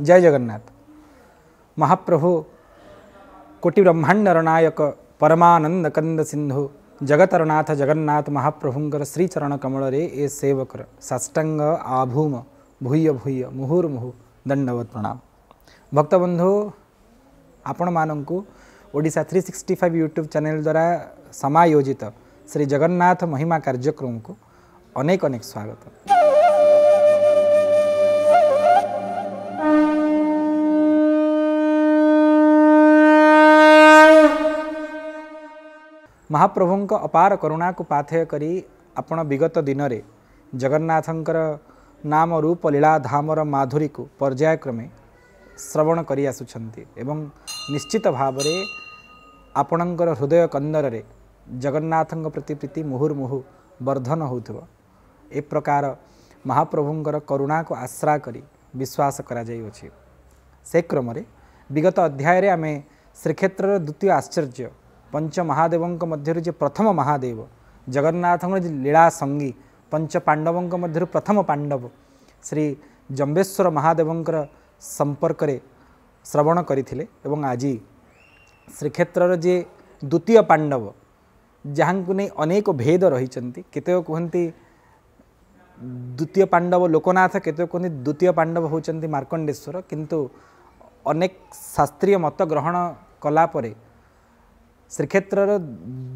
जय जगन्नाथ महाप्रभु कोटि ब्रह्मांड रणायक परमानंद कंद सिंधु जगतरनाथ जगन्नाथ महाप्रभुंकर श्रीचरण कमल रे ए सेवकर साष्टांग आभूम भूय भूय मुहुर्मुहु दंडवत प्रणाम भक्तबंधु आपण Odisha three sixty YouTube channel द्वारा समायोजित श्री जगन्नाथ महिमा कार्यक्रम को अनेक अनेक स्वागत ମହାପ୍ରଭୁଙ୍କ ଅପାର କରୁଣାକୁ ପାଥେୟ କରି ଆପଣ ବିଗତ ଦିନରେ ଜଗନ୍ନାଥଙ୍କର ନାମ ରୂପ ଲୀଳା ଧାମର ମାଧୁରୀକୁ ପର୍ଯ୍ୟାୟକ୍ରମେ ଶ୍ରବଣ କରିଆସୁଛନ୍ତି ଏବଂ ନିଶ୍ଚିତ ଭାବରେ ଆପଣଙ୍କର ହୃଦୟ କନ୍ଦରରେ ଜଗନ୍ନାଥଙ୍କ ପ୍ରତି ପ୍ରୀତି ମୁହୁର୍ମୁହୁ ବର୍ଦ୍ଧନ ହେଉଥିବ ଏ ପ୍ରକାର ମହାପ୍ରଭୁଙ୍କର କରୁଣାକୁ ଆଶ୍ରା କରି ବିଶ୍ୱାସ କରାଯାଇଅଛି ସେ କ୍ରମରେ ବିଗତ ଅଧ୍ୟାୟରେ ଆମେ ଶ୍ରୀକ୍ଷେତ୍ରର ଦ୍ୱିତୀୟ ଆଶ୍ଚର୍ଯ୍ୟ ପଞ୍ଚ ମହାଦେବଙ୍କ ମଧ୍ୟରୁ ଯିଏ ପ୍ରଥମ ମହାଦେବ ଜଗନ୍ନାଥଙ୍କ ଲୀଳା ସଙ୍ଗୀ ପଞ୍ଚ ପାଣ୍ଡବଙ୍କ ମଧ୍ୟରୁ ପ୍ରଥମ ପାଣ୍ଡବ ଶ୍ରୀ ଜମ୍ବେଶ୍ୱର ମହାଦେବଙ୍କର ସମ୍ପର୍କରେ ଶ୍ରବଣ କରିଥିଲେ ଏବଂ ଆଜି ଶ୍ରୀକ୍ଷେତ୍ରର ଯିଏ ଦ୍ୱିତୀୟ ପାଣ୍ଡବ ଯାହାଙ୍କୁ ନେଇ ଅନେକ ଭେଦ ରହିଛନ୍ତି କେତେକ କୁହନ୍ତି ଦ୍ୱିତୀୟ ପାଣ୍ଡବ ଲୋକନାଥ କେତେକ କୁହନ୍ତି ଦ୍ୱିତୀୟ ପାଣ୍ଡବ ହେଉଛନ୍ତି ମାର୍କଣ୍ଡେଶ୍ୱର କିନ୍ତୁ ଅନେକ ଶାସ୍ତ୍ରୀୟ ମତ ଗ୍ରହଣ କଲାପରେ ଶ୍ରୀକ୍ଷେତ୍ରର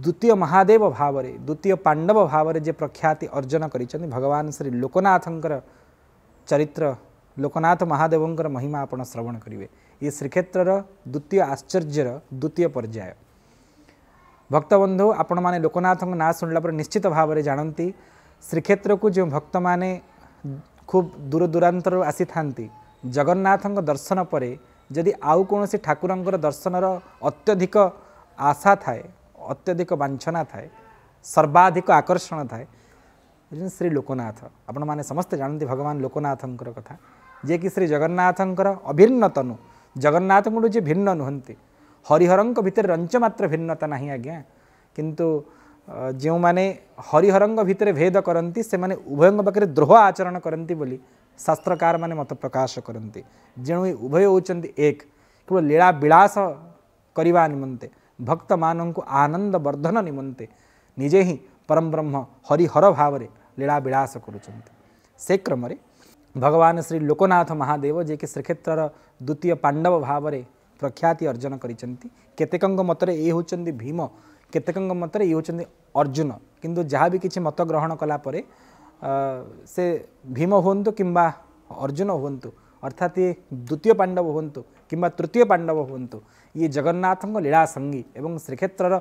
ଦ୍ୱିତୀୟ ମହାଦେବ ଭାବରେ ଦ୍ୱିତୀୟ ପାଣ୍ଡବ ଭାବରେ ଯିଏ ପ୍ରଖ୍ୟାତି ଅର୍ଜନ କରିଛନ୍ତି ଭଗବାନ ଶ୍ରୀ ଲୋକନାଥଙ୍କର ଚରିତ୍ର ଲୋକନାଥ ମହାଦେବଙ୍କର ମହିମା ଆପଣ ଶ୍ରବଣ କରିବେ ଏ ଶ୍ରୀକ୍ଷେତ୍ରର ଦ୍ୱିତୀୟ ଆଶ୍ଚର୍ଯ୍ୟର ଦ୍ୱିତୀୟ ପର୍ଯ୍ୟାୟ ଭକ୍ତବନ୍ଧୁ ଆପଣମାନେ ଲୋକନାଥଙ୍କ ନାଁ ଶୁଣିଲା ପରେ ନିଶ୍ଚିତ ଭାବରେ ଜାଣନ୍ତି ଶ୍ରୀକ୍ଷେତ୍ରକୁ ଯେଉଁ ଭକ୍ତମାନେ ଖୁବ୍ ଦୂରଦୂରାନ୍ତରୁ ଆସିଥାନ୍ତି ଜଗନ୍ନାଥଙ୍କ ଦର୍ଶନ ପରେ ଯଦି ଆଉ କୌଣସି ଠାକୁରଙ୍କର ଦର୍ଶନର ଅତ୍ୟଧିକ आशा थाए अत्यधिक वाछना थाए सर्वाधिक आकर्षण थाए श्री लोकनाथ आपण मैंने समस्त जानते भगवान लोकनाथ कथा जे कि श्री जगन्नाथ अभिन्न तनु जगन्नाथ गुड़ जी भिन्न नुहति हरिहर भितर रंच मात्र भिन्नता नहीं आज्ञा किंतु जो मैंने हरिहर भितर भेद करती से उभयों पाखे द्रोह आचरण करती शास्त्रकार मैंने मत प्रकाश करती जेणु उभय हो एक केवल लीला विलास करने निम्ते ଭକ୍ତମାନଙ୍କୁ ଆନନ୍ଦ ବର୍ଦ୍ଧନ ନିମନ୍ତେ ନିଜେ ହିଁ ପରମବ୍ରହ୍ମ ହରିହର ଭାବରେ ଲୀଳା ବିଳାସ କରୁଛନ୍ତି ସେ କ୍ରମରେ ଭଗବାନ ଶ୍ରୀ ଲୋକନାଥ ମହାଦେବ ଯିଏକି ଶ୍ରୀକ୍ଷେତ୍ରର ଦ୍ୱିତୀୟ ପାଣ୍ଡବ ଭାବରେ ପ୍ରଖ୍ୟାତି ଅର୍ଜନ କରିଛନ୍ତି କେତେକଙ୍କ ମତରେ ଇଏ ହେଉଛନ୍ତି ଭୀମ କେତେକଙ୍କ ମତରେ ଇଏ ହେଉଛନ୍ତି ଅର୍ଜୁନ କିନ୍ତୁ ଯାହା ବି କିଛି ମତ ଗ୍ରହଣ କଲାପରେ ସେ ଭୀମ ହୁଅନ୍ତୁ କିମ୍ବା ଅର୍ଜୁନ ହୁଅନ୍ତୁ ଅର୍ଥାତ୍ ଏ ଦ୍ୱିତୀୟ ପାଣ୍ଡବ ହୁଅନ୍ତୁ କିମ୍ବା ତୃତୀୟ ପାଣ୍ଡବ ହୁଅନ୍ତୁ ଇଏ ଜଗନ୍ନାଥଙ୍କ ଲୀଳା ସଙ୍ଗୀ ଏବଂ ଶ୍ରୀକ୍ଷେତ୍ରର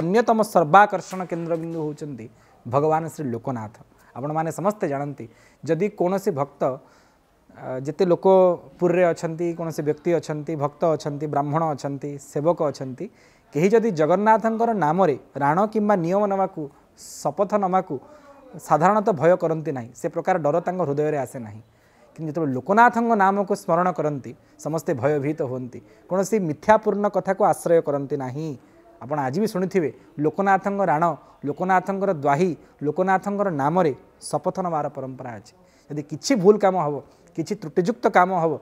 ଅନ୍ୟତମ ସର୍ବାକର୍ଷଣ କେନ୍ଦ୍ରବିନ୍ଦୁ ହେଉଛନ୍ତି ଭଗବାନ ଶ୍ରୀ ଲୋକନାଥ ଆପଣମାନେ ସମସ୍ତେ ଜାଣନ୍ତି ଯଦି କୌଣସି ଭକ୍ତ ଯେତେ ଲୋକ ପୁରୀରେ ଅଛନ୍ତି କୌଣସି ବ୍ୟକ୍ତି ଅଛନ୍ତି ଭକ୍ତ ଅଛନ୍ତି ବ୍ରାହ୍ମଣ ଅଛନ୍ତି ସେବକ ଅଛନ୍ତି କେହି ଯଦି ଜଗନ୍ନାଥଙ୍କର ନାମରେ ରାଣ କିମ୍ବା ନିୟମ ନେବାକୁ ଶପଥ ନେବାକୁ ସାଧାରଣତଃ ଭୟ କରନ୍ତି ନାହିଁ ସେ ପ୍ରକାର ଡର ତାଙ୍କ ହୃଦୟରେ ଆସେ ନାହିଁ କିନ୍ତୁ ଯେତେବେଳେ ଲୋକନାଥଙ୍କ ନାମକୁ ସ୍ମରଣ କରନ୍ତି ସମସ୍ତେ ଭୟଭୀତ ହୁଅନ୍ତି କୌଣସି ମିଥ୍ୟାପୂର୍ଣ୍ଣ କଥାକୁ ଆଶ୍ରୟ କରନ୍ତି ନାହିଁ ଆପଣ ଆଜି ବି ଶୁଣିଥିବେ ଲୋକନାଥଙ୍କ ରାଣ ଲୋକନାଥଙ୍କର ଦ୍ୱାହି ଲୋକନାଥଙ୍କର ନାମରେ ଶପଥ ନେବାର ପରମ୍ପରା ଅଛି ଯଦି କିଛି ଭୁଲ କାମ ହେବ କିଛି ତ୍ରୁଟିଯୁକ୍ତ କାମ ହେବ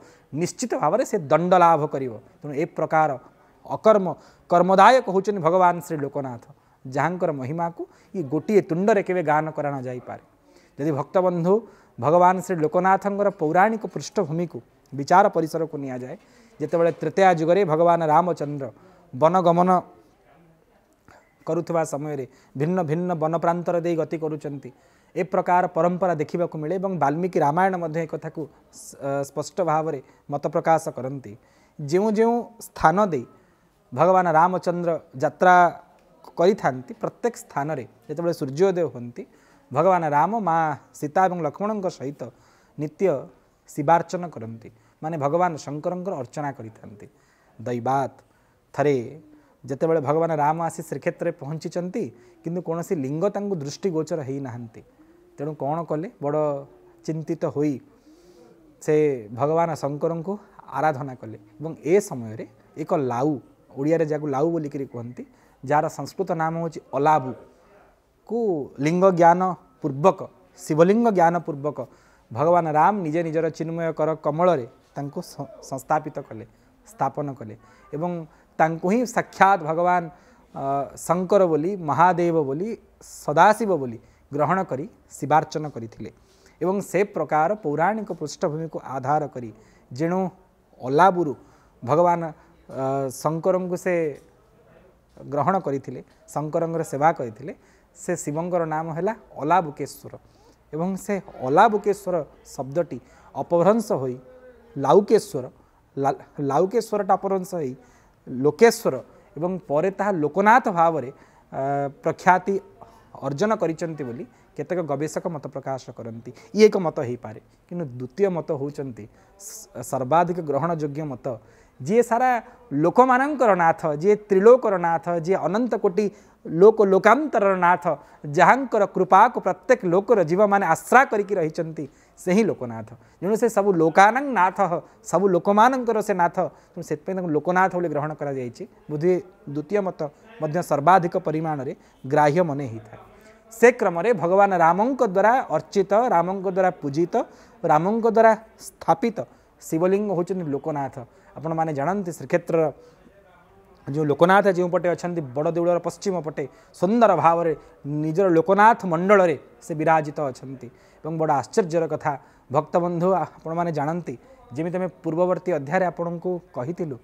ନିଶ୍ଚିତ ଭାବରେ ସେ ଦଣ୍ଡ ଲାଭ କରିବ ତେଣୁ ଏ ପ୍ରକାର ଅକର୍ମ କର୍ମଦାୟ କହୁଛନ୍ତି ଭଗବାନ ଶ୍ରୀ ଲୋକନାଥ ଯାହାଙ୍କର ମହିମାକୁ ଏ ଗୋଟିଏ ତୁଣ୍ଡରେ କେବେ ଗାନ କରାଯାଇପାରେ ଯଦି ଭକ୍ତବନ୍ଧୁ ଭଗବାନ ଶ୍ରୀ ଲୋକନାଥଙ୍କର ପୌରାଣିକ ପୃଷ୍ଠଭୂମିକୁ ବିଚାର ପରିସରକୁ ନିଆଯାଏ ଯେତେବେଳେ ତୃତୀୟା ଯୁଗରେ ଭଗବାନ ରାମଚନ୍ଦ୍ର ବନଗମନ କରୁଥିବା ସମୟରେ ଭିନ୍ନ ଭିନ୍ନ ବନପ୍ରାନ୍ତର ଦେଇ ଗତି କରୁଛନ୍ତି ଏ ପ୍ରକାର ପରମ୍ପରା ଦେଖିବାକୁ ମିଳେ ଏବଂ ବାଲ୍ମୀକି ରାମାୟଣ ମଧ୍ୟ ଏ କଥାକୁ ସ୍ପଷ୍ଟ ଭାବରେ ମତ ପ୍ରକାଶ କରନ୍ତି ଯେଉଁ ଯେଉଁ ସ୍ଥାନ ଦେଇ ଭଗବାନ ରାମଚନ୍ଦ୍ର ଯାତ୍ରା କରିଥାନ୍ତି ପ୍ରତ୍ୟେକ ସ୍ଥାନରେ ଯେତେବେଳେ ସୂର୍ଯ୍ୟୋଦୟ ହୁଅନ୍ତି ଭଗବାନ ରାମ ମା' ସୀତା ଏବଂ ଲକ୍ଷ୍ମଣଙ୍କ ସହିତ ନିତ୍ୟ ଶିବାର୍ଚ୍ଚନ କରନ୍ତି ମାନେ ଭଗବାନ ଶଙ୍କରଙ୍କର ଅର୍ଚ୍ଚନା କରିଥାନ୍ତି ଦୈବାତ ଥରେ ଯେତେବେଳେ ଭଗବାନ ରାମ ଆସି ଶ୍ରୀକ୍ଷେତ୍ରରେ ପହଞ୍ଚିଛନ୍ତି କିନ୍ତୁ କୌଣସି ଲିଙ୍ଗ ତାଙ୍କୁ ଦୃଷ୍ଟିଗୋଚର ହେଇନାହାନ୍ତି ତେଣୁ କ'ଣ କଲେ ବଡ଼ ଚିନ୍ତିତ ହୋଇ ସେ ଭଗବାନ ଶଙ୍କରଙ୍କୁ ଆରାଧନା କଲେ ଏବଂ ଏ ସମୟରେ ଏକ ଲାଉ ଓଡ଼ିଆରେ ଯାହାକୁ ଲାଉ ବୋଲିକରି କୁହନ୍ତି ଯାହାର ସଂସ୍କୃତ ନାମ ହେଉଛି ଅଲାବୁକୁ ଲିଙ୍ଗ ଜ୍ଞାନ ପୂର୍ବକ ଶିବଲିଙ୍ଗ ଜ୍ଞାନ ପୂର୍ବକ ଭଗବାନ ରାମ ନିଜେ ନିଜର ଚିନ୍ମୟକର କମଳରେ ତାଙ୍କୁ ସଂସ୍ଥାପିତ କଲେ ସ୍ଥାପନ କଲେ ଏବଂ ତାଙ୍କୁ ହିଁ ସାକ୍ଷାତ ଭଗବାନ ଶଙ୍କର ବୋଲି ମହାଦେବ ବୋଲି ସଦାଶିବ ବୋଲି ଗ୍ରହଣ କରି ଶିବାର୍ଚ୍ଚନ କରିଥିଲେ ଏବଂ ସେ ପ୍ରକାର ପୌରାଣିକ ପୃଷ୍ଠଭୂମିକୁ ଆଧାର କରି ଯେଣୁ ଅଲାବୁରୁ ଭଗବାନ ଶଙ୍କରଙ୍କୁ ସେ ଗ୍ରହଣ କରିଥିଲେ ଶଙ୍କରଙ୍କର ସେବା କରିଥିଲେ ସେ ଶିବଙ୍କର ନାମ ହେଲା ଅଲାବୁକେଶ୍ୱର ଏବଂ ସେ ଅଲାବୁକେଶ୍ୱର ଶବ୍ଦଟି ଅପଭ୍ରଂଶ ହୋଇ ଲାଉକେଶ୍ୱର ଲାଉକେଶ୍ୱରଟା ଅପଭ୍ରଂଶ ହୋଇ ଲୋକେଶ୍ୱର ଏବଂ ପରେ ତାହା ଲୋକନାଥ ଭାବରେ ପ୍ରଖ୍ୟାତି ଅର୍ଜନ କରିଛନ୍ତି ବୋଲି କେତେକ ଗବେଷକ ମତ ପ୍ରକାଶ କରନ୍ତି ଇଏ ଏକ ମତ ହେଇପାରେ କିନ୍ତୁ ଦ୍ୱିତୀୟ ମତ ହେଉଛନ୍ତି ସର୍ବାଧିକ ଗ୍ରହଣଯୋଗ୍ୟ ମତ ଯିଏ ସାରା ଲୋକମାନଙ୍କର ନାଥ ଯିଏ ତ୍ରିଲୋକର ନାଥ ଯିଏ ଅନନ୍ତ କୋଟି लोक लोकांतर नाथ जहाँ कृपा को प्रत्येक लोकर जीव मैंने आश्रा कर ही लोकनाथ जेणु से सब लोकानंग नाथ सब लोक मानकर से नाथ तेणु लोकनाथ बोली ग्रहण कर बुध द्वितीय मत सर्वाधिक परिमाण में ग्राह्य मन ही था से क्रम भगवान रामों द्वारा अर्चित रामों द्वारा पूजित रामों द्वारा स्थापित शिवलिंग होंगे लोकनाथ आपण श्रीक्षेत्र ଯେଉଁ ଲୋକନାଥ ଯେଉଁପଟେ ଅଛନ୍ତି ବଡ଼ଦେଉଳର ପଶ୍ଚିମ ପଟେ ସୁନ୍ଦର ଭାବରେ ନିଜର ଲୋକନାଥ ମଣ୍ଡଳରେ ସେ ବିରାଜିତ ଅଛନ୍ତି ଏବଂ ବଡ଼ ଆଶ୍ଚର୍ଯ୍ୟର କଥା ଭକ୍ତବନ୍ଧୁ ଆପଣମାନେ ଜାଣନ୍ତି ଯେମିତି ଆମେ ପୂର୍ବବର୍ତ୍ତୀ ଅଧ୍ୟାୟରେ ଆପଣଙ୍କୁ କହିଥିଲୁ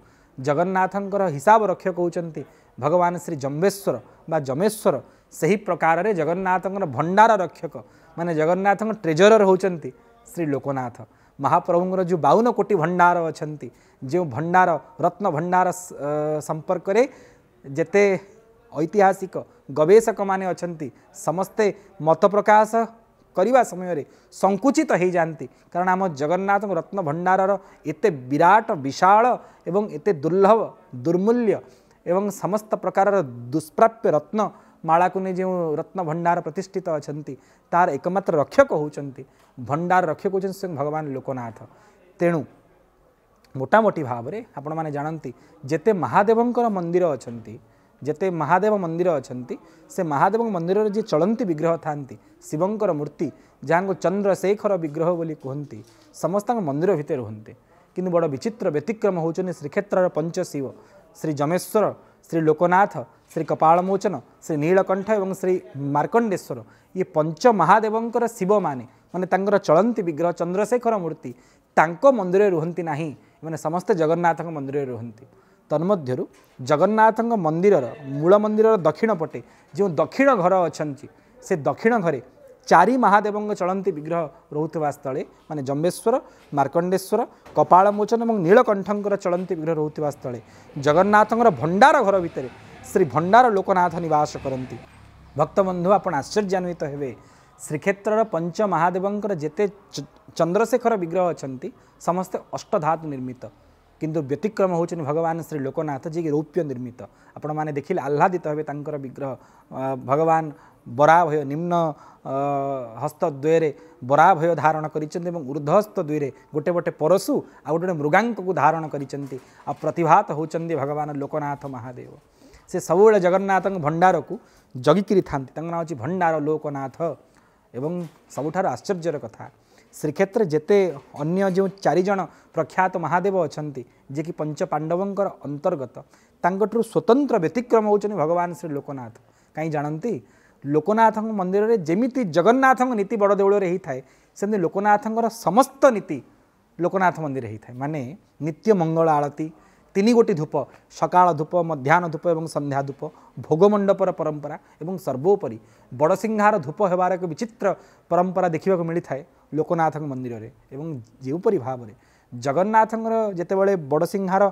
ଜଗନ୍ନାଥଙ୍କର ହିସାବ ରକ୍ଷ କହୁଛନ୍ତି ଭଗବାନ ଶ୍ରୀ ଜମ୍ବେଶ୍ୱର ବା ଯମେଶ୍ୱର ସେହି ପ୍ରକାରରେ ଜଗନ୍ନାଥଙ୍କର ଭଣ୍ଡାର ରକ୍ଷକ ମାନେ ଜଗନ୍ନାଥଙ୍କ ଟ୍ରେଜରର ହେଉଛନ୍ତି ଶ୍ରୀ ଲୋକନାଥ ମହାପ୍ରଭୁଙ୍କର ଯେଉଁ ବାଉନ କୋଟି ଭଣ୍ଡାର ଅଛନ୍ତି ଯେଉଁ ଭଣ୍ଡାର ରତ୍ନ ଭଣ୍ଡାର ସମ୍ପର୍କରେ ଯେତେ ଐତିହାସିକ ଗବେଷକମାନେ ଅଛନ୍ତି ସମସ୍ତେ ମତ ପ୍ରକାଶ କରିବା ସମୟରେ ସଙ୍କୁଚିତ ହୋଇଯାଆନ୍ତି କାରଣ ଆମ ଜଗନ୍ନାଥଙ୍କ ରତ୍ନ ଭଣ୍ଡାରର ଏତେ ବିରାଟ ବିଶାଳ ଏବଂ ଏତେ ଦୁର୍ଲଭ ଦୁର୍ମୂଲ୍ୟ ଏବଂ ସମସ୍ତ ପ୍ରକାରର ଦୁଷ୍ପ୍ରାପ୍ୟ ରତ୍ନ ମାଳାକୁ ନେଇ ଯେଉଁ ରତ୍ନ ଭଣ୍ଡାର ପ୍ରତିଷ୍ଠିତ ଅଛନ୍ତି ତାର ଏକମାତ୍ର ରକ୍ଷକ ହେଉଛନ୍ତି ଭଣ୍ଡାର ରକ୍ଷକ ହେଉଛନ୍ତି ସ୍ୱୟଂ ଭଗବାନ ଲୋକନାଥ ତେଣୁ ମୋଟାମୋଟି ଭାବରେ ଆପଣମାନେ ଜାଣନ୍ତି ଯେତେ ମହାଦେବଙ୍କର ମନ୍ଦିର ଅଛନ୍ତି ଯେତେ ମହାଦେବ ମନ୍ଦିର ଅଛନ୍ତି ସେ ମହାଦେବ ମନ୍ଦିରରେ ଯିଏ ଚଳନ୍ତି ବିଗ୍ରହ ଥାନ୍ତି ଶିବଙ୍କର ମୂର୍ତ୍ତି ଯାହାଙ୍କୁ ଚନ୍ଦ୍ରଶେଖର ବିଗ୍ରହ ବୋଲି କୁହନ୍ତି ସମସ୍ତଙ୍କ ମନ୍ଦିର ଭିତରେ ରୁହନ୍ତି କିନ୍ତୁ ବଡ଼ ବିଚିତ୍ର ବ୍ୟତିକ୍ରମ ହେଉଛନ୍ତି ଶ୍ରୀକ୍ଷେତ୍ରର ପଞ୍ଚଶିବ ଶ୍ରୀ ଯମେଶ୍ୱର ଶ୍ରୀ ଲୋକନାଥ ଶ୍ରୀ କପାଳମୋଚନ ଶ୍ରୀ ନୀଳକଣ୍ଠ ଏବଂ ଶ୍ରୀ ମାର୍କଣ୍ଡେଶ୍ୱର ଇଏ ପଞ୍ଚ ମହାଦେବଙ୍କର ଶିବମାନେ ମାନେ ତାଙ୍କର ଚଳନ୍ତି ବିଗ୍ରହ ଚନ୍ଦ୍ରଶେଖର ମୂର୍ତ୍ତି ତାଙ୍କ ମନ୍ଦିରରେ ରୁହନ୍ତି ନାହିଁ ଏମାନେ ସମସ୍ତେ ଜଗନ୍ନାଥଙ୍କ ମନ୍ଦିରରେ ରୁହନ୍ତି ତନ୍ମଧ୍ୟରୁ ଜଗନ୍ନାଥଙ୍କ ମନ୍ଦିରର ମୂଳ ମନ୍ଦିରର ଦକ୍ଷିଣ ପଟେ ଯେଉଁ ଦକ୍ଷିଣ ଘର ଅଛନ୍ତି ସେ ଦକ୍ଷିଣ ଘରେ ଚାରି ମହାଦେବଙ୍କ ଚଳନ୍ତି ବିଗ୍ରହ ରହୁଥିବା ସ୍ଥଳେ ମାନେ ଜମ୍ବେଶ୍ୱର ମାର୍କଣ୍ଡେଶ୍ୱର କପାଳମୋଚନ ଏବଂ ନୀଳକଣ୍ଠଙ୍କର ଚଳନ୍ତି ବିଗ୍ରହ ରହୁଥିବା ସ୍ଥଳେ ଜଗନ୍ନାଥଙ୍କର ଭଣ୍ଡାର ଘର ଭିତରେ ଶ୍ରୀ ଭଣ୍ଡାର ଲୋକନାଥ ନିବାସ କରନ୍ତି ଭକ୍ତବନ୍ଧୁ ଆପଣ ଆଶ୍ଚର୍ଯ୍ୟାନ୍ୱିତ ହେବେ ଶ୍ରୀକ୍ଷେତ୍ରର ପଞ୍ଚ ମହାଦେବଙ୍କର ଯେତେ ଚନ୍ଦ୍ରଶେଖର ବିଗ୍ରହ ଅଛନ୍ତି ସମସ୍ତେ ଅଷ୍ଟଧାତୁ ନିର୍ମିତ କିନ୍ତୁ ବ୍ୟତିକ୍ରମ ହେଉଛନ୍ତି ଭଗବାନ ଶ୍ରୀ ଲୋକନାଥ ଯିଏକି ରୌପ୍ୟ ନିର୍ମିତ ଆପଣମାନେ ଦେଖିଲେ ଆହ୍ଲାଦିତ ହେବେ ତାଙ୍କର ବିଗ୍ରହ ଭଗବାନ ବରା ଭୟ ନିମ୍ନ ହସ୍ତ ଦ୍ୱୟରେ ବରା ଭୟ ଧାରଣ କରିଛନ୍ତି ଏବଂ ଉର୍ଦ୍ଧହସ୍ତ ଦ୍ୱୟରେ ଗୋଟେ ଗୋଟେ ପରଶୁ ଆଉ ଗୋଟେ ଗୋଟେ ମୃଗାଙ୍କକୁ ଧାରଣ କରିଛନ୍ତି ଆଉ ପ୍ରତିଭାତ ହେଉଛନ୍ତି ଭଗବାନ ଲୋକନାଥ ମହାଦେବ ସେ ସବୁବେଳେ ଜଗନ୍ନାଥଙ୍କ ଭଣ୍ଡାରକୁ ଜଗିକିରି ଥାନ୍ତି ତାଙ୍କ ନାଁ ହେଉଛି ଭଣ୍ଡାର ଲୋକନାଥ ଏବଂ ସବୁଠାରୁ ଆଶ୍ଚର୍ଯ୍ୟର କଥା ଶ୍ରୀକ୍ଷେତ୍ର ଯେତେ ଅନ୍ୟ ଯେଉଁ ଚାରିଜଣ ପ୍ରଖ୍ୟାତ ମହାଦେବ ଅଛନ୍ତି ଯିଏକି ପଞ୍ଚ ପାଣ୍ଡବଙ୍କର ଅନ୍ତର୍ଗତ ତାଙ୍କଠାରୁ ସ୍ୱତନ୍ତ୍ର ବ୍ୟତିକ୍ରମ ହେଉଛନ୍ତି ଭଗବାନ ଶ୍ରୀ ଲୋକନାଥ କାହିଁ ଜାଣନ୍ତି ଲୋକନାଥଙ୍କ ମନ୍ଦିରରେ ଯେମିତି ଜଗନ୍ନାଥଙ୍କ ନୀତି ବଡ଼ଦେଉଳରେ ହେଇଥାଏ ସେମିତି ଲୋକନାଥଙ୍କର ସମସ୍ତ ନୀତି ଲୋକନାଥ ମନ୍ଦିର ହେଇଥାଏ ମାନେ ନିତ୍ୟ ମଙ୍ଗଳ ଆଳତି ତିନି ଗୋଟି ଧୂପ ସକାଳ ଧୂପ ମଧ୍ୟାହ୍ନ ଧୂପ ଏବଂ ସନ୍ଧ୍ୟା ଧୂପ ଭୋଗମଣ୍ଡପର ପରମ୍ପରା ଏବଂ ସର୍ବୋପରି ବଡ଼ସିଂହାର ଧୂପ ହେବାର ଏକ ବିଚିତ୍ର ପରମ୍ପରା ଦେଖିବାକୁ ମିଳିଥାଏ ଲୋକନାଥଙ୍କ ମନ୍ଦିରରେ ଏବଂ ଯେଉଁପରି ଭାବରେ ଜଗନ୍ନାଥଙ୍କର ଯେତେବେଳେ ବଡ଼ସିଂହାର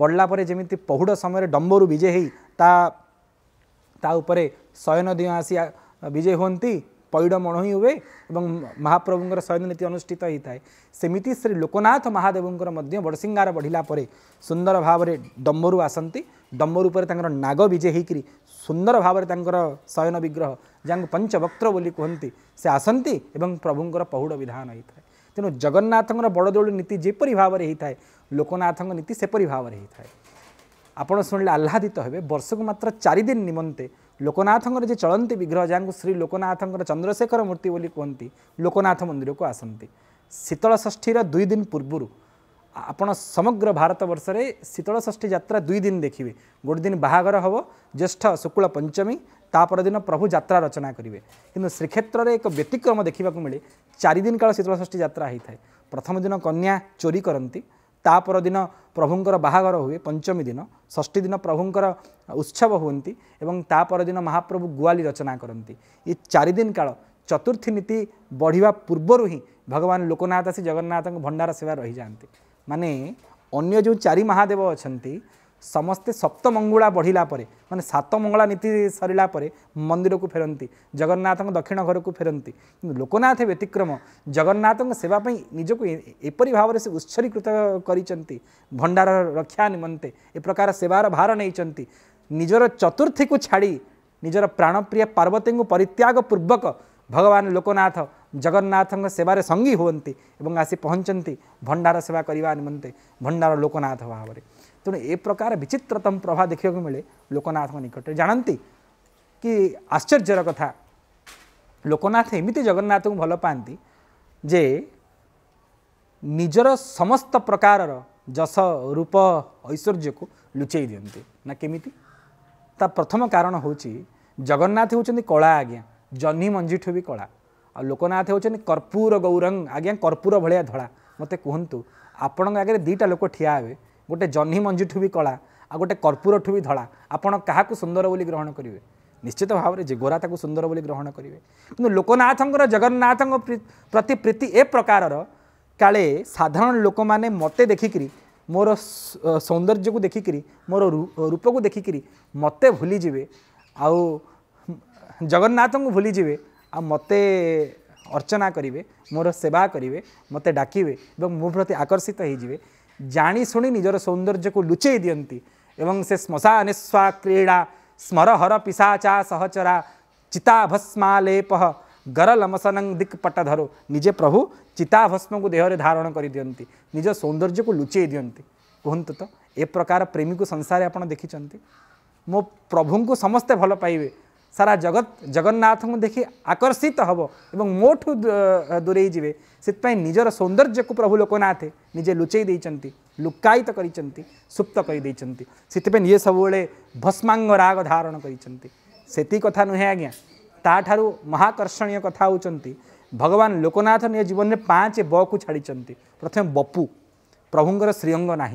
ବଢ଼ିଲା ପରେ ଯେମିତି ପହୁଡ଼ ସମୟରେ ଡମ୍ବରୁ ବିଜେ ହେଇ ତା ତା ଉପରେ ଶୟନ ଦିଅଁସି ବିଜୟ ହୁଅନ୍ତି ପୈଡ଼ ମଣ ହିଁ ହୁଏ ଏବଂ ମହାପ୍ରଭୁଙ୍କର ଶୟନ ନୀତି ଅନୁଷ୍ଠିତ ହୋଇଥାଏ ସେମିତି ଶ୍ରୀ ଲୋକନାଥ ମହାଦେବଙ୍କର ମଧ୍ୟ ବଡ଼ସିଙ୍ଗାର ବଢ଼ିଲା ପରେ ସୁନ୍ଦର ଭାବରେ ଡମ୍ବରୁ ଆସନ୍ତି ଡମ୍ବରୁ ଉପରେ ତାଙ୍କର ନାଗ ବିଜେ ହୋଇକରି ସୁନ୍ଦର ଭାବରେ ତାଙ୍କର ଶୟନ ବିଗ୍ରହ ଯାହାଙ୍କୁ ପଞ୍ଚବକ୍ତ୍ର ବୋଲି କୁହନ୍ତି ସେ ଆସନ୍ତି ଏବଂ ପ୍ରଭୁଙ୍କର ପହୁଡ଼ ବିଧାନ ହୋଇଥାଏ ତେଣୁ ଜଗନ୍ନାଥଙ୍କର ବଡ଼ଦୌଳି ନୀତି ଯେପରି ଭାବରେ ହୋଇଥାଏ ଲୋକନାଥଙ୍କ ନୀତି ସେପରି ଭାବରେ ହୋଇଥାଏ ଆପଣ ଶୁଣିଲେ ଆହ୍ଲାଦିତ ହେବେ ବର୍ଷକୁ ମାତ୍ର ଚାରିଦିନ ନିମନ୍ତେ ଲୋକନାଥଙ୍କର ଯିଏ ଚଳନ୍ତି ବିଗ୍ରହ ଯାହାଙ୍କୁ ଶ୍ରୀ ଲୋକନାଥଙ୍କର ଚନ୍ଦ୍ରଶେଖର ମୂର୍ତ୍ତି ବୋଲି କୁହନ୍ତି ଲୋକନାଥ ମନ୍ଦିରକୁ ଆସନ୍ତି ଶୀତଳ ଷଷ୍ଠୀର ଦୁଇ ଦିନ ପୂର୍ବରୁ ଆପଣ ସମଗ୍ର ଭାରତବର୍ଷରେ ଶୀତଳ ଷଷ୍ଠୀ ଯାତ୍ରା ଦୁଇ ଦିନ ଦେଖିବେ ଗୋଟେ ଦିନ ବାହାଘର ହେବ ଜ୍ୟେଷ୍ଠ ଶୁକ୍ଳ ପଞ୍ଚମୀ ତା ପରଦିନ ପ୍ରଭୁ ଯାତ୍ରା ରଚନା କରିବେ କିନ୍ତୁ ଶ୍ରୀକ୍ଷେତ୍ରରେ ଏକ ବ୍ୟତିକ୍ରମ ଦେଖିବାକୁ ମିଳେ ଚାରିଦିନ କାଳ ଶୀତଳ ଷଷ୍ଠୀ ଯାତ୍ରା ହୋଇଥାଏ ପ୍ରଥମ ଦିନ କନ୍ୟା ଚୋରି କରନ୍ତି ତା'ପର ଦିନ ପ୍ରଭୁଙ୍କର ବାହାଘର ହୁଏ ପଞ୍ଚମୀ ଦିନ ଷଷ୍ଠୀ ଦିନ ପ୍ରଭୁଙ୍କର ଉତ୍ସବ ହୁଅନ୍ତି ଏବଂ ତା'ପର ଦିନ ମହାପ୍ରଭୁ ଗୁଆଲି ରଚନା କରନ୍ତି ଏ ଚାରିଦିନ କାଳ ଚତୁର୍ଥୀ ନୀତି ବଢ଼ିବା ପୂର୍ବରୁ ହିଁ ଭଗବାନ ଲୋକନାଥ ଆସି ଜଗନ୍ନାଥଙ୍କ ଭଣ୍ଡାର ସେବା ରହିଯାଆନ୍ତି ମାନେ ଅନ୍ୟ ଯେଉଁ ଚାରି ମହାଦେବ ଅଛନ୍ତି ସମସ୍ତେ ସପ୍ତମଙ୍ଗୁଳା ବଢ଼ିଲା ପରେ ମାନେ ସାତ ମଙ୍ଗଳା ନୀତି ସରିଲା ପରେ ମନ୍ଦିରକୁ ଫେରନ୍ତି ଜଗନ୍ନାଥଙ୍କ ଦକ୍ଷିଣ ଘରକୁ ଫେରନ୍ତି କିନ୍ତୁ ଲୋକନାଥ ବ୍ୟତିକ୍ରମ ଜଗନ୍ନାଥଙ୍କ ସେବା ପାଇଁ ନିଜକୁ ଏପରି ଭାବରେ ସେ ଉତ୍ସର୍ଗୀକୃତ କରିଛନ୍ତି ଭଣ୍ଡାର ରକ୍ଷା ନିମନ୍ତେ ଏ ପ୍ରକାର ସେବାର ଭାର ନେଇଛନ୍ତି ନିଜର ଚତୁର୍ଥୀକୁ ଛାଡ଼ି ନିଜର ପ୍ରାଣପ୍ରିୟ ପାର୍ବତୀଙ୍କୁ ପରିତ୍ୟାଗ ପୂର୍ବକ ଭଗବାନ ଲୋକନାଥ ଜଗନ୍ନାଥଙ୍କ ସେବାରେ ସଙ୍ଗୀ ହୁଅନ୍ତି ଏବଂ ଆସି ପହଞ୍ଚନ୍ତି ଭଣ୍ଡାର ସେବା କରିବା ନିମନ୍ତେ ଭଣ୍ଡାର ଲୋକନାଥ ଭାବରେ ତେଣୁ ଏ ପ୍ରକାର ବିଚିତ୍ରତମ ପ୍ରଭାବ ଦେଖିବାକୁ ମିଳେ ଲୋକନାଥଙ୍କ ନିକଟରେ ଜାଣନ୍ତି କି ଆଶ୍ଚର୍ଯ୍ୟର କଥା ଲୋକନାଥ ଏମିତି ଜଗନ୍ନାଥଙ୍କୁ ଭଲ ପାଆନ୍ତି ଯେ ନିଜର ସମସ୍ତ ପ୍ରକାରର ଯଶ ରୂପ ଐଶ୍ୱର୍ଯ୍ୟକୁ ଲୁଚେଇ ଦିଅନ୍ତି ନା କେମିତି ତା ପ୍ରଥମ କାରଣ ହେଉଛି ଜଗନ୍ନାଥ ହେଉଛନ୍ତି କଳା ଆଜ୍ଞା ଜହ୍ନି ମଞ୍ଜିଠୁ ବି କଳା ଆଉ ଲୋକନାଥ ହେଉଛନ୍ତି କର୍ପୂର ଗୌରଙ୍ଗ ଆଜ୍ଞା କର୍ପୂର ଭଳିଆ ଧଳା ମୋତେ କୁହନ୍ତୁ ଆପଣଙ୍କ ଆଗରେ ଦୁଇଟା ଲୋକ ଠିଆ ହେବେ ଗୋଟେ ଜହ୍ନି ମଞ୍ଜିଠୁ ବି କଳା ଆଉ ଗୋଟେ କର୍ପୂରଠୁ ବି ଧଳା ଆପଣ କାହାକୁ ସୁନ୍ଦର ବୋଲି ଗ୍ରହଣ କରିବେ ନିଶ୍ଚିତ ଭାବରେ ଯେ ଗୋରା ତାକୁ ସୁନ୍ଦର ବୋଲି ଗ୍ରହଣ କରିବେ କିନ୍ତୁ ଲୋକନାଥଙ୍କର ଜଗନ୍ନାଥଙ୍କ ପ୍ରତି ପ୍ରୀତି ଏ ପ୍ରକାରର କାଳେ ସାଧାରଣ ଲୋକମାନେ ମୋତେ ଦେଖିକିରି ମୋର ସୌନ୍ଦର୍ଯ୍ୟକୁ ଦେଖିକିରି ମୋର ରୂପକୁ ଦେଖିକିରି ମୋତେ ଭୁଲିଯିବେ ଆଉ ଜଗନ୍ନାଥଙ୍କୁ ଭୁଲିଯିବେ ଆଉ ମୋତେ ଅର୍ଚ୍ଚନା କରିବେ ମୋର ସେବା କରିବେ ମୋତେ ଡାକିବେ ଏବଂ ମୋ ପ୍ରତି ଆକର୍ଷିତ ହୋଇଯିବେ ଜାଣିଶୁଣି ନିଜର ସୌନ୍ଦର୍ଯ୍ୟକୁ ଲୁଚେଇ ଦିଅନ୍ତି ଏବଂ ସେ ଶ୍ମଶାନେଶ୍ୱା କ୍ରୀଡ଼ା ସ୍ମରହର ପିସାଚା ସହଚରା ଚିତାଭସ୍ମାଲେପ ଗରଲମସନଂ ଦିକ୍ପଟଧରୁ ନିଜେ ପ୍ରଭୁ ଚିତାଭସ୍ମକୁ ଦେହରେ ଧାରଣ କରିଦିଅନ୍ତି ନିଜ ସୌନ୍ଦର୍ଯ୍ୟକୁ ଲୁଚେଇ ଦିଅନ୍ତି କୁହନ୍ତୁ ତ ଏ ପ୍ରକାର ପ୍ରେମୀକୁ ସଂସାରରେ ଆପଣ ଦେଖିଛନ୍ତି ମୋ ପ୍ରଭୁଙ୍କୁ ସମସ୍ତେ ଭଲ ପାଇବେ सारा जगत जगन्नाथ को देखी आकर्षित हम और मोठ दूरे जीवे से निजर सौंदर्य को प्रभु लोकनाथ निजे लुचई लुचे लुकायत कर सुप्त करदेप ये सब वे भस्मांग राग धारण करती कथा नुहे आज्ञा ता महाकर्षण कथ हो भगवान लोकनाथ निज जीवन में पाँच ब को छाड़ प्रथम बपू प्रभुं श्रीअंग ना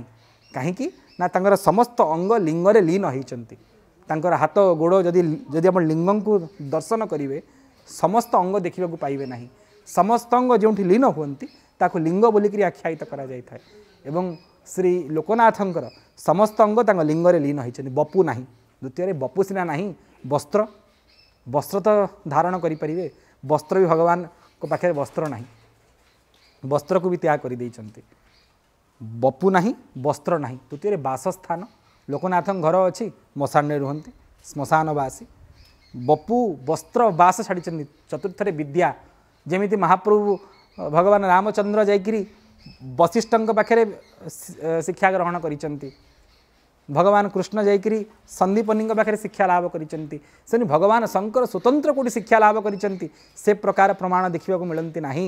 कहीं ना समस्त अंग लिंग लीन होती ତାଙ୍କର ହାତ ଗୋଡ଼ ଯଦି ଯଦି ଆପଣ ଲିଙ୍ଗଙ୍କୁ ଦର୍ଶନ କରିବେ ସମସ୍ତ ଅଙ୍ଗ ଦେଖିବାକୁ ପାଇବେ ନାହିଁ ସମସ୍ତ ଅଙ୍ଗ ଯେଉଁଠି ଲୀନ ହୁଅନ୍ତି ତାକୁ ଲିଙ୍ଗ ବୋଲିକରି ଆଖ୍ୟାୟିତ କରାଯାଇଥାଏ ଏବଂ ଶ୍ରୀ ଲୋକନାଥଙ୍କର ସମସ୍ତ ଅଙ୍ଗ ତାଙ୍କ ଲିଙ୍ଗରେ ଲୀନ ହୋଇଛନ୍ତି ବପୁ ନାହିଁ ଦ୍ୱିତୀୟରେ ବପୁ ସିନା ନାହିଁ ବସ୍ତ୍ର ବସ୍ତ୍ର ତ ଧାରଣ କରିପାରିବେ ବସ୍ତ୍ର ବି ଭଗବାନଙ୍କ ପାଖରେ ବସ୍ତ୍ର ନାହିଁ ବସ୍ତ୍ରକୁ ବି ତ୍ୟାଗ କରିଦେଇଛନ୍ତି ବପୁ ନାହିଁ ବସ୍ତ୍ର ନାହିଁ ତୃତୀୟରେ ବାସସ୍ଥାନ ଲୋକନାଥଙ୍କ ଘର ଅଛି ମଶାଣରେ ରୁହନ୍ତି ଶ୍ମଶାନବାସୀ ବପୁ ବସ୍ତ୍ର ବାସ ଛାଡ଼ିଛନ୍ତି ଚତୁର୍ଥରେ ବିଦ୍ୟା ଯେମିତି ମହାପ୍ରଭୁ ଭଗବାନ ରାମଚନ୍ଦ୍ର ଯାଇକିରି ବଶିଷ୍ଠଙ୍କ ପାଖରେ ଶିକ୍ଷା ଗ୍ରହଣ କରିଛନ୍ତି ଭଗବାନ କୃଷ୍ଣ ଯାଇକିରି ସନ୍ଦୀପନିଙ୍କ ପାଖରେ ଶିକ୍ଷା ଲାଭ କରିଛନ୍ତି ସେମିତି ଭଗବାନ ଶଙ୍କର ସ୍ୱତନ୍ତ୍ର କେଉଁଠି ଶିକ୍ଷା ଲାଭ କରିଛନ୍ତି ସେ ପ୍ରକାର ପ୍ରମାଣ ଦେଖିବାକୁ ମିଳନ୍ତି ନାହିଁ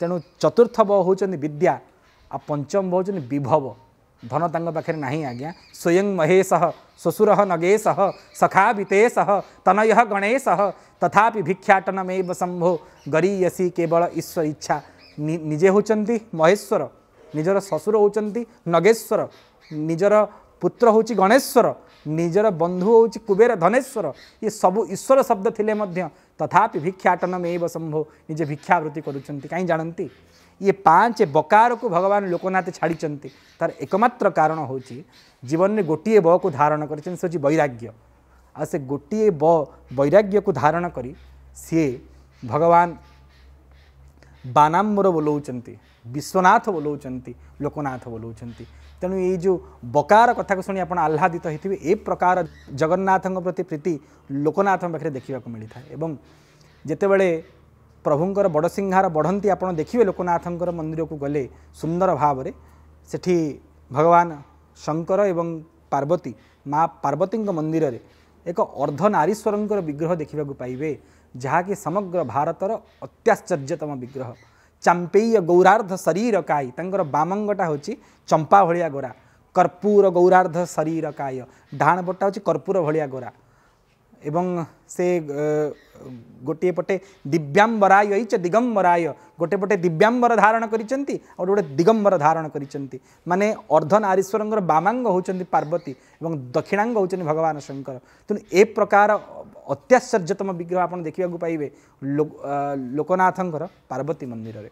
ତେଣୁ ଚତୁର୍ଥ ବ ହେଉଛନ୍ତି ବିଦ୍ୟା ଆଉ ପଞ୍ଚମ ହେଉଛନ୍ତି ବିଭବ धन तखे ना आज्ञा स्वयं महेश शशुर नगेश सखा बीतेश तनय गणेश तथा भिक्षाटनमे शंभो गरीयसी केवल ईश्वर इच्छा निजे हूँ महेश्वर निजर शशुर नगेश्वर निजर पुत्र हूँ गणेश्वर निजर बंधु हूँ कुबेर धनेश्वर ये सब ईश्वर शब्द थे तथापि भिक्षाटनमे शंभो निजे भिक्षावृत्ति करुँच कहीं जानती ये पांच बकार को भगवान लोकनाथ छाड़ तार एकम्र कारण हूँ जीवन में गोटे ब को धारण कर वैराग्य आ गोटे ब वैराग्य को धारण कर सी भगवान बानाम्बर बोलाऊँ विश्वनाथ बोलाऊँ लोकनाथ बोलाऊँ तेणु ये जो बकार कथा को शुणी आप आह्लादित होते ए प्रकार जगन्नाथ प्रति प्रीति लोकनाथ पाखे देखा मिलता है जिते बड़े ପ୍ରଭୁଙ୍କର ବଡ଼ସିଂହାର ବଢ଼ନ୍ତି ଆପଣ ଦେଖିବେ ଲୋକନାଥଙ୍କର ମନ୍ଦିରକୁ ଗଲେ ସୁନ୍ଦର ଭାବରେ ସେଠି ଭଗବାନ ଶଙ୍କର ଏବଂ ପାର୍ବତୀ ମା' ପାର୍ବତୀଙ୍କ ମନ୍ଦିରରେ ଏକ ଅର୍ଦ୍ଧନାରୀଶ୍ୱରଙ୍କର ବିଗ୍ରହ ଦେଖିବାକୁ ପାଇବେ ଯାହାକି ସମଗ୍ର ଭାରତର ଅତ୍ୟାଶ୍ଚର୍ଯ୍ୟତମ ବିଗ୍ରହ ଚାମ୍ପେୟ ଗୌରାର୍ଦ୍ଧ ଶରୀର କାଇ ତାଙ୍କର ବାମଙ୍ଗଟା ହେଉଛି ଚମ୍ପା ଭଳିଆ ଗୋରା କର୍ପୂର ଗୌରାର୍ଦ୍ଧ ଶରୀର କାୟ ଡାହାଣପଟା ହେଉଛି କର୍ପୂର ଭଳିଆ ଗୋରା এবং সে গোটিয়ে পটে দিব্যাম্বরায় ইচ দিগম্বরায় গোটে পটে দিব্যাম্বর ধারণ করেছেন আর গোটে দিগম্বর ধারণ করেছেন মানে অর্ধ নারীশ্বরঙ্কর বামাঙ্গ হচ্ছেন পার্বতী এবং দক্ষিণাঙ্গ হচ্ছেন ভগবান শঙ্কর তেমন এ প্রকার অত্যাশ্চর্যতম বিগ্রহ আপনার দেখা পাইবে লোকনাথঙ্কর পার্বতী মন্দিরের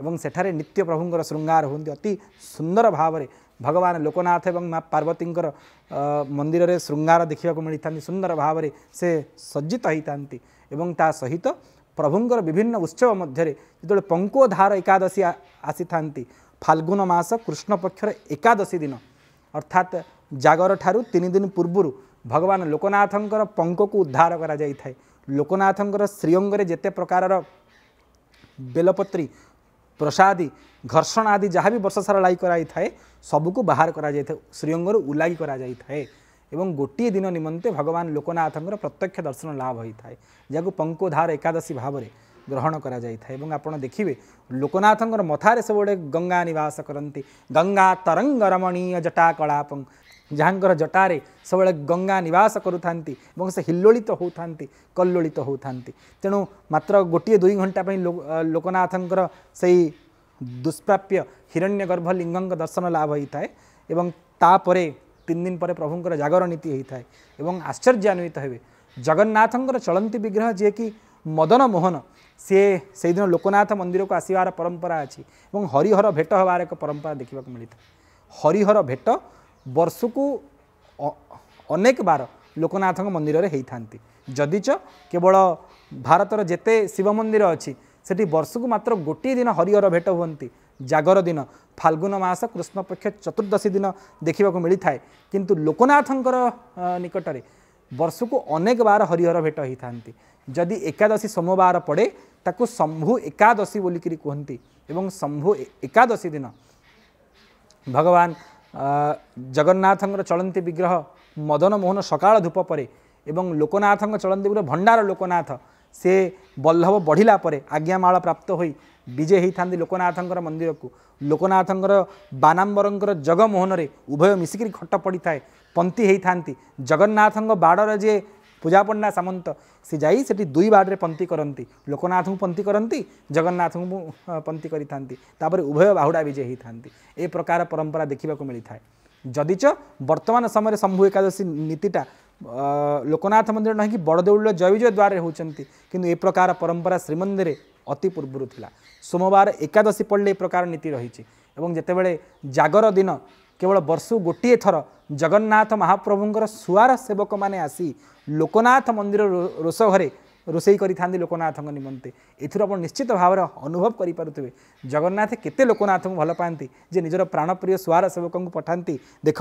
এবং সেঠারে নিত্য প্রভুঙ্কর শৃঙ্গার হুম অতি সুন্দর ভাবে ଭଗବାନ ଲୋକନାଥ ଏବଂ ମା ପାର୍ବତୀଙ୍କର ମନ୍ଦିରରେ ଶୃଙ୍ଗାର ଦେଖିବାକୁ ମିଳିଥାନ୍ତି ସୁନ୍ଦର ଭାବରେ ସେ ସଜ୍ଜିତ ହୋଇଥାନ୍ତି ଏବଂ ତା ସହିତ ପ୍ରଭୁଙ୍କର ବିଭିନ୍ନ ଉତ୍ସବ ମଧ୍ୟରେ ଯେତେବେଳେ ପଙ୍କୁଧାର ଏକାଦଶୀ ଆସିଥାନ୍ତି ଫାଲ୍ଗୁନ ମାସ କୃଷ୍ଣପକ୍ଷର ଏକାଦଶୀ ଦିନ ଅର୍ଥାତ୍ ଜାଗର ଠାରୁ ତିନି ଦିନ ପୂର୍ବରୁ ଭଗବାନ ଲୋକନାଥଙ୍କର ପଙ୍କକୁ ଉଦ୍ଧାର କରାଯାଇଥାଏ ଲୋକନାଥଙ୍କର ଶ୍ରୀଅଙ୍ଗରେ ଯେତେ ପ୍ରକାରର ବେଲପତ୍ରୀ ପ୍ରସାଦି ଘର୍ଷଣ ଆଦି ଯାହା ବି ବର୍ଷ ସାରା ଲାଗି କରାଯାଇଥାଏ ସବୁକୁ ବାହାର କରାଯାଇଥାଏ ଶ୍ରୀଅଙ୍ଗରୁ ଉଲାଗି କରାଯାଇଥାଏ ଏବଂ ଗୋଟିଏ ଦିନ ନିମନ୍ତେ ଭଗବାନ ଲୋକନାଥଙ୍କର ପ୍ରତ୍ୟକ୍ଷ ଦର୍ଶନ ଲାଭ ହୋଇଥାଏ ଯାହାକୁ ପଙ୍କୋଧାର ଏକାଦଶୀ ଭାବରେ ग्रहण कर देखिए लोकनाथ मथार सब गंगा नवास करती गंगा तरंग रमणीय जटा कलाप जहाँ जटारे सब गंगा नवास करोलित तो होता कल्लोलित तो होती तेणु मात्र गोटे दुई घंटा लो, लोकनाथ से दुष्प्राप्य हिरण्य गर्भ लिंग दर्शन लाभ होता है तापर तीन दिन पर प्रभु जगर नीति होता है आश्चर्यान्वित तो हो जगन्नाथ चलती विग्रह जीक मदन मोहन ସିଏ ସେହିଦିନ ଲୋକନାଥ ମନ୍ଦିରକୁ ଆସିବାର ପରମ୍ପରା ଅଛି ଏବଂ ହରିହର ଭେଟ ହେବାର ଏକ ପରମ୍ପରା ଦେଖିବାକୁ ମିଳିଥାଏ ହରିହର ଭେଟ ବର୍ଷକୁ ଅନେକ ବାର ଲୋକନାଥଙ୍କ ମନ୍ଦିରରେ ହେଇଥାନ୍ତି ଯଦିଚ କେବଳ ଭାରତର ଯେତେ ଶିବ ମନ୍ଦିର ଅଛି ସେଠି ବର୍ଷକୁ ମାତ୍ର ଗୋଟିଏ ଦିନ ହରିହର ଭେଟ ହୁଅନ୍ତି ଜାଗର ଦିନ ଫାଲ୍ଗୁନ ମାସ କୃଷ୍ଣପକ୍ଷ ଚତୁର୍ଦ୍ଦଶୀ ଦିନ ଦେଖିବାକୁ ମିଳିଥାଏ କିନ୍ତୁ ଲୋକନାଥଙ୍କର ନିକଟରେ वर्षको अनेक बार हरिहर भेट है जि एकादशी सोमबार पड़े ताको शम्भु एकादशी बोलिक कहन्ति शम्भु एकादशी दिन भगवान जगन्नाथ चलन्ती विग्रह मदन मोहन सकाल धूप परे लोकनाथको चलन्ती भण्डार लोकनाथ से बल्लभ आज्ञामाला प्राप्त हु ବିଜେ ହୋଇଥାନ୍ତି ଲୋକନାଥଙ୍କର ମନ୍ଦିରକୁ ଲୋକନାଥଙ୍କର ବାନାମ୍ବରଙ୍କର ଜଗମୋହନରେ ଉଭୟ ମିଶିକିରି ଖଟ ପଡ଼ିଥାଏ ପନ୍ତି ହୋଇଥାନ୍ତି ଜଗନ୍ନାଥଙ୍କ ବାଡ଼ର ଯିଏ ପୂଜାପଣ୍ଡା ସାମନ୍ତ ସେ ଯାଇ ସେଠି ଦୁଇ ବାଡ଼ରେ ପନ୍ତି କରନ୍ତି ଲୋକନାଥଙ୍କୁ ପନ୍ତି କରନ୍ତି ଜଗନ୍ନାଥଙ୍କୁ ପନ୍ତି କରିଥାନ୍ତି ତାପରେ ଉଭୟ ବାହୁଡ଼ା ବିଜେ ହୋଇଥାନ୍ତି ଏ ପ୍ରକାର ପରମ୍ପରା ଦେଖିବାକୁ ମିଳିଥାଏ ଯଦିଚ ବର୍ତ୍ତମାନ ସମୟରେ ଶମ୍ଭୁ ଏକାଦଶୀ ନୀତିଟା ଲୋକନାଥ ମନ୍ଦିର ନାହିଁ କି ବଡ଼ଦେଉଳ ଜୟବିଜୟ ଦ୍ୱାରରେ ହେଉଛନ୍ତି କିନ୍ତୁ ଏ ପ୍ରକାର ପରମ୍ପରା ଶ୍ରୀମନ୍ଦିରରେ ଅତି ପୂର୍ବରୁ ଥିଲା ସୋମବାର ଏକାଦଶୀ ପଡ଼ିଲେ ଏ ପ୍ରକାର ନୀତି ରହିଛି ଏବଂ ଯେତେବେଳେ ଜାଗର ଦିନ କେବଳ ବର୍ଷକୁ ଗୋଟିଏ ଥର ଜଗନ୍ନାଥ ମହାପ୍ରଭୁଙ୍କର ସୁଆର ସେବକମାନେ ଆସି ଲୋକନାଥ ମନ୍ଦିର ରୋଷ ଘରେ ରୋଷେଇ କରିଥାନ୍ତି ଲୋକନାଥଙ୍କ ନିମନ୍ତେ ଏଥିରୁ ଆପଣ ନିଶ୍ଚିତ ଭାବରେ ଅନୁଭବ କରିପାରୁଥିବେ ଜଗନ୍ନାଥ କେତେ ଲୋକନାଥଙ୍କୁ ଭଲ ପାଆନ୍ତି ଯେ ନିଜର ପ୍ରାଣପ୍ରିୟ ସୁଆର ସେବକଙ୍କୁ ପଠାନ୍ତି ଦେଖ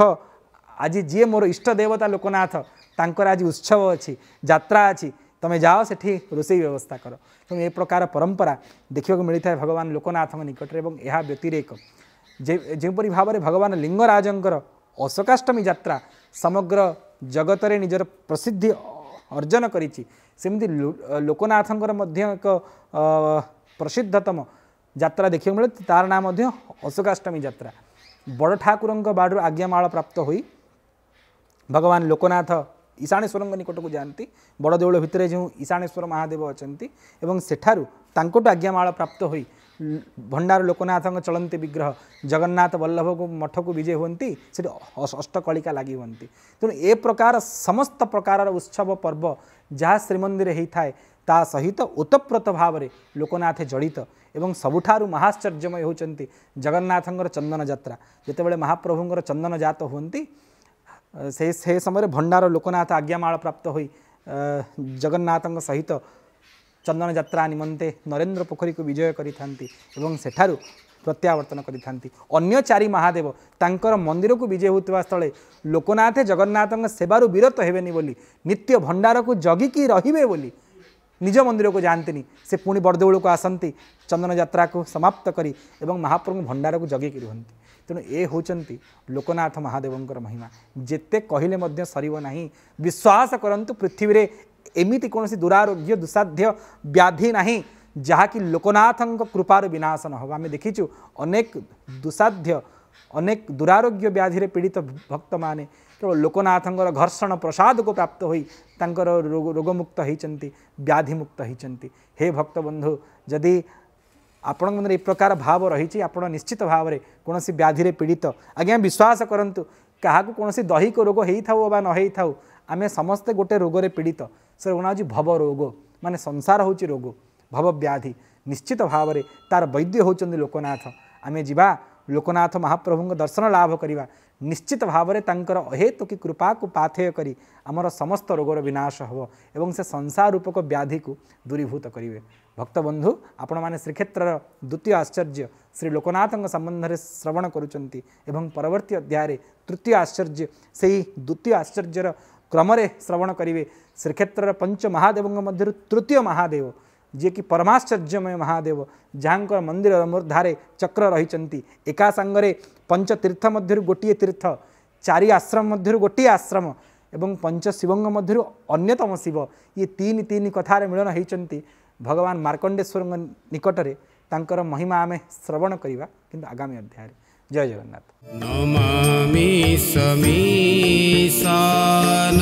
ଆଜି ଯିଏ ମୋର ଇଷ୍ଟ ଦେବତା ଲୋକନାଥ ତାଙ୍କର ଆଜି ଉତ୍ସବ ଅଛି ଯାତ୍ରା ଅଛି तुम्हें जाओ से रोष व्यवस्था कर तो ये प्रकार परंपरा देखा मिलता है भगवान लोकनाथ निकट यह व्यतिरेक जोपरी भाव में भगवान लिंगराज अशोकाष्टमी जित्रा समग्र जगत में निजर प्रसिद्धि अर्जन करमती लोकनाथ एक प्रसिद्धतम जित्रा देखा मिले तार नाम अशोकाष्टमी जित्रा बड़ ठाकुर बाड़ आज्ञामाल प्राप्त हो भगवान लोकनाथ ईशाणेश्वरों निकट को जाती बड़देवल भितर जो ईशाणेश्वर महादेव अच्छा और सेठार आज्ञामाल प्राप्त हो भंडार लोकनाथ चलती विग्रह जगन्नाथ वल्लभ को मठ को विजय हमें से अष्टिका लग तेणु ए प्रकार समस्त प्रकार उत्सव पर्व जहाँ श्रीमंदिर होता है ता सहित ओतप्रोत भाव में लोकनाथ जड़ित सबुठ महाश्चर्यमय होती जगन्नाथ चंदन जात्रा जितेबाला महाप्रभुर चंदन जात हमें ସେ ସେ ସମୟରେ ଭଣ୍ଡାର ଲୋକନାଥ ଆଜ୍ଞାମାଳ ପ୍ରାପ୍ତ ହୋଇ ଜଗନ୍ନାଥଙ୍କ ସହିତ ଚନ୍ଦନ ଯାତ୍ରା ନିମନ୍ତେ ନରେନ୍ଦ୍ର ପୋଖରୀକୁ ବିଜୟ କରିଥାନ୍ତି ଏବଂ ସେଠାରୁ ପ୍ରତ୍ୟାବର୍ତ୍ତନ କରିଥାନ୍ତି ଅନ୍ୟ ଚାରି ମହାଦେବ ତାଙ୍କର ମନ୍ଦିରକୁ ବିଜୟ ହେଉଥିବା ସ୍ଥଳେ ଲୋକନାଥ ଜଗନ୍ନାଥଙ୍କ ସେବାରୁ ବିରତ ହେବେନି ବୋଲି ନିତ୍ୟ ଭଣ୍ଡାରକୁ ଜଗିକି ରହିବେ ବୋଲି ନିଜ ମନ୍ଦିରକୁ ଯାଆନ୍ତିନି ସେ ପୁଣି ବରଦେଉଳକୁ ଆସନ୍ତି ଚନ୍ଦନ ଯାତ୍ରାକୁ ସମାପ୍ତ କରି ଏବଂ ମହାପ୍ରଭୁ ଭଣ୍ଡାରକୁ ଜଗିକି ରୁହନ୍ତି तेणु ये होती लोकनाथ महादेवं महिमा जिते कहले सर ना विश्वास करतु पृथ्वी में एमती कौन दुरारोग्य दुसाध्य व्याधि ना कि लोकनाथ कृपार विनाश न हो आम देखीचु अनेक दुसाध्य अनेक दुरारोग्य व्याधि पीड़ित भक्त मैंने केवल लोकनाथ घर्षण प्रसाद को प्राप्त हो रोगमुक्त होती व्याधिमुक्त होती हे भक्त बंधु जदि ଆପଣଙ୍କ ମନରେ ଏ ପ୍ରକାର ଭାବ ରହିଛି ଆପଣ ନିଶ୍ଚିତ ଭାବରେ କୌଣସି ବ୍ୟାଧିରେ ପୀଡ଼ିତ ଆଜ୍ଞା ବିଶ୍ୱାସ କରନ୍ତୁ କାହାକୁ କୌଣସି ଦୈହିକ ରୋଗ ହେଇଥାଉ ବା ନ ହେଇଥାଉ ଆମେ ସମସ୍ତେ ଗୋଟେ ରୋଗରେ ପୀଡ଼ିତ ସେ ଋଣ ହେଉଛି ଭବ ରୋଗ ମାନେ ସଂସାର ହେଉଛି ରୋଗ ଭବ ବ୍ୟାଧି ନିଶ୍ଚିତ ଭାବରେ ତା'ର ବୈଦ୍ୟ ହେଉଛନ୍ତି ଲୋକନାଥ ଆମେ ଯିବା ଲୋକନାଥ ମହାପ୍ରଭୁଙ୍କ ଦର୍ଶନ ଲାଭ କରିବା ନିଶ୍ଚିତ ଭାବରେ ତାଙ୍କର ଅହେତୁକି କୃପାକୁ ପାଥେୟ କରି ଆମର ସମସ୍ତ ରୋଗର ବିନାଶ ହେବ ଏବଂ ସେ ସଂସାର ରୂପକ ବ୍ୟାଧିକୁ ଦୂରୀଭୂତ କରିବେ ଭକ୍ତବନ୍ଧୁ ଆପଣମାନେ ଶ୍ରୀକ୍ଷେତ୍ରର ଦ୍ୱିତୀୟ ଆଶ୍ଚର୍ଯ୍ୟ ଶ୍ରୀ ଲୋକନାଥଙ୍କ ସମ୍ବନ୍ଧରେ ଶ୍ରବଣ କରୁଛନ୍ତି ଏବଂ ପରବର୍ତ୍ତୀ ଅଧ୍ୟାୟରେ ତୃତୀୟ ଆଶ୍ଚର୍ଯ୍ୟ ସେହି ଦ୍ୱିତୀୟ ଆଶ୍ଚର୍ଯ୍ୟର କ୍ରମରେ ଶ୍ରବଣ କରିବେ ଶ୍ରୀକ୍ଷେତ୍ରର ପଞ୍ଚ ମହାଦେବଙ୍କ ମଧ୍ୟରୁ ତୃତୀୟ ମହାଦେବ ଯିଏକି ପରମାଶ୍ଚର୍ଯ୍ୟମୟ ମହାଦେବ ଯାହାଙ୍କର ମନ୍ଦିରର ଧାରେ ଚକ୍ର ରହିଛନ୍ତି ଏକା ସାଙ୍ଗରେ ପଞ୍ଚତୀର୍ଥ ମଧ୍ୟରୁ ଗୋଟିଏ ତୀର୍ଥ ଚାରି ଆଶ୍ରମ ମଧ୍ୟରୁ ଗୋଟିଏ ଆଶ୍ରମ ଏବଂ ପଞ୍ଚଶିବଙ୍କ ମଧ୍ୟରୁ ଅନ୍ୟତମ ଶିବ ଇଏ ତିନି ତିନି କଥାରେ ମିଳନ ହୋଇଛନ୍ତି ଭଗବାନ ମାର୍କଣ୍ଡେଶ୍ୱରଙ୍କ ନିକଟରେ ତାଙ୍କର ମହିମା ଆମେ ଶ୍ରବଣ କରିବା କିନ୍ତୁ ଆଗାମୀ ଅଧ୍ୟାୟରେ ଜୟ ଜଗନ୍ନାଥ ନମାମି ସମୀ ସାନ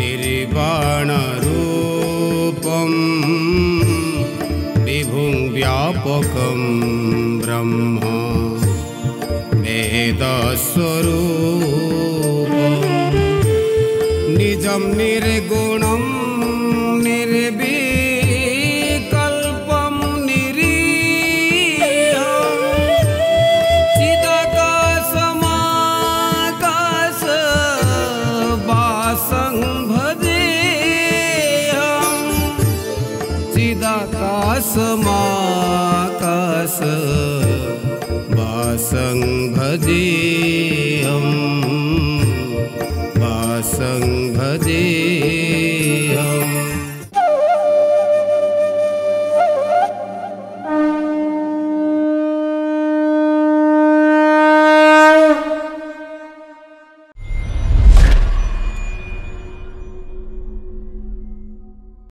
ନିର୍ବାଣ ରୂପ विभु व्यापक ब्रह्म ब्रह्मा वेदस्वरूपं निर्ग